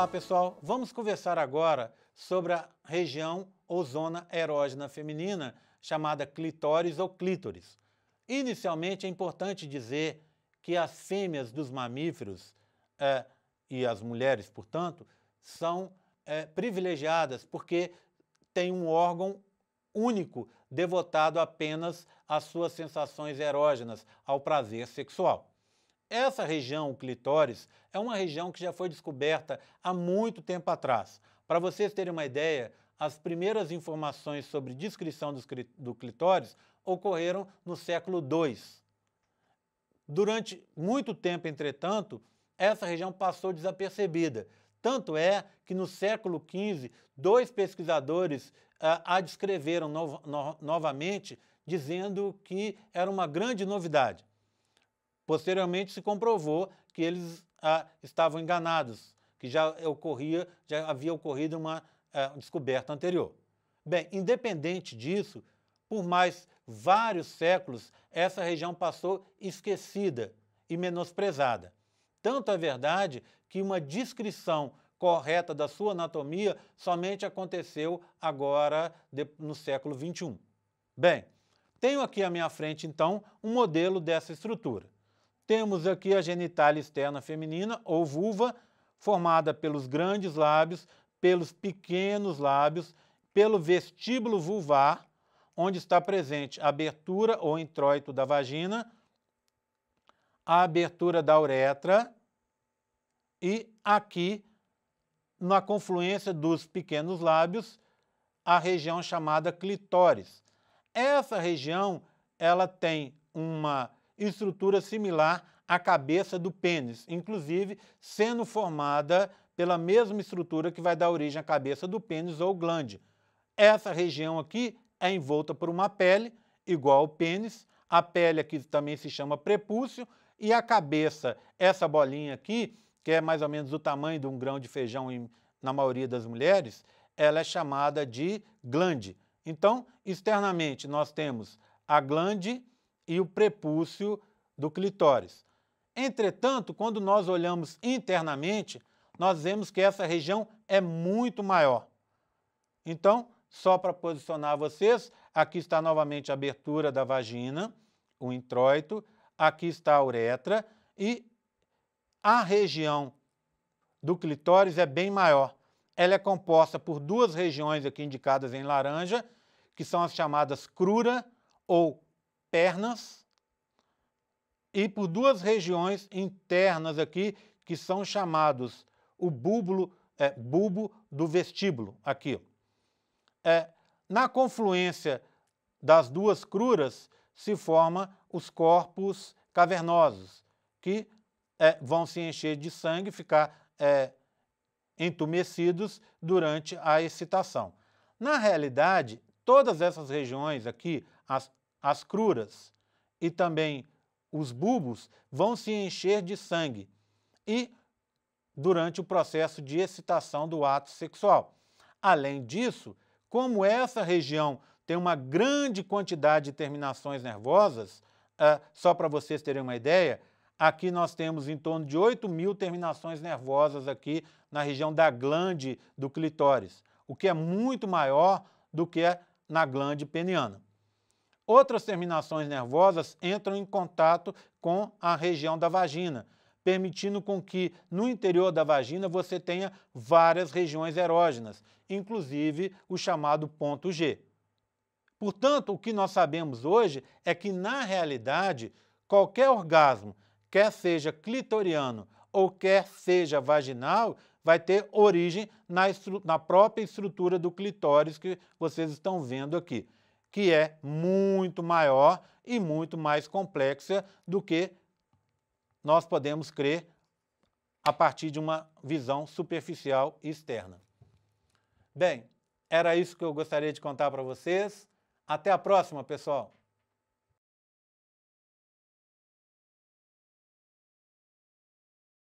Olá, pessoal. Vamos conversar agora sobre a região ou zona erógena feminina, chamada clitóris ou clítoris. Inicialmente, é importante dizer que as fêmeas dos mamíferos é, e as mulheres, portanto, são é, privilegiadas porque têm um órgão único devotado apenas às suas sensações erógenas, ao prazer sexual. Essa região, o clitóris, é uma região que já foi descoberta há muito tempo atrás. Para vocês terem uma ideia, as primeiras informações sobre descrição do clitóris ocorreram no século II. Durante muito tempo, entretanto, essa região passou desapercebida. Tanto é que no século XV, dois pesquisadores ah, a descreveram no, no, novamente, dizendo que era uma grande novidade. Posteriormente se comprovou que eles ah, estavam enganados, que já ocorria, já havia ocorrido uma ah, descoberta anterior. Bem, independente disso, por mais vários séculos, essa região passou esquecida e menosprezada. Tanto é verdade que uma descrição correta da sua anatomia somente aconteceu agora de, no século XXI. Bem, tenho aqui à minha frente então um modelo dessa estrutura. Temos aqui a genitália externa feminina, ou vulva, formada pelos grandes lábios, pelos pequenos lábios, pelo vestíbulo vulvar, onde está presente a abertura ou introito da vagina, a abertura da uretra e aqui, na confluência dos pequenos lábios, a região chamada clitóris. Essa região ela tem uma estrutura similar à cabeça do pênis, inclusive sendo formada pela mesma estrutura que vai dar origem à cabeça do pênis ou glande. Essa região aqui é envolta por uma pele, igual ao pênis, a pele aqui também se chama prepúcio, e a cabeça, essa bolinha aqui, que é mais ou menos do tamanho de um grão de feijão em, na maioria das mulheres, ela é chamada de glande. Então, externamente, nós temos a glande, e o prepúcio do clitóris. Entretanto, quando nós olhamos internamente, nós vemos que essa região é muito maior. Então, só para posicionar vocês, aqui está novamente a abertura da vagina, o introito, aqui está a uretra e a região do clitóris é bem maior. Ela é composta por duas regiões aqui indicadas em laranja, que são as chamadas crura ou pernas e por duas regiões internas aqui, que são chamados o bulbo, é, bulbo do vestíbulo, aqui. É, na confluência das duas cruras se forma os corpos cavernosos, que é, vão se encher de sangue, ficar é, entumecidos durante a excitação. Na realidade, todas essas regiões aqui, as as cruras e também os bulbos vão se encher de sangue e durante o processo de excitação do ato sexual. Além disso, como essa região tem uma grande quantidade de terminações nervosas, uh, só para vocês terem uma ideia, aqui nós temos em torno de 8 mil terminações nervosas aqui na região da glande do clitóris, o que é muito maior do que na glande peniana. Outras terminações nervosas entram em contato com a região da vagina, permitindo com que no interior da vagina você tenha várias regiões erógenas, inclusive o chamado ponto G. Portanto, o que nós sabemos hoje é que, na realidade, qualquer orgasmo, quer seja clitoriano ou quer seja vaginal, vai ter origem na, na própria estrutura do clitóris que vocês estão vendo aqui que é muito maior e muito mais complexa do que nós podemos crer a partir de uma visão superficial e externa. Bem, era isso que eu gostaria de contar para vocês. Até a próxima, pessoal!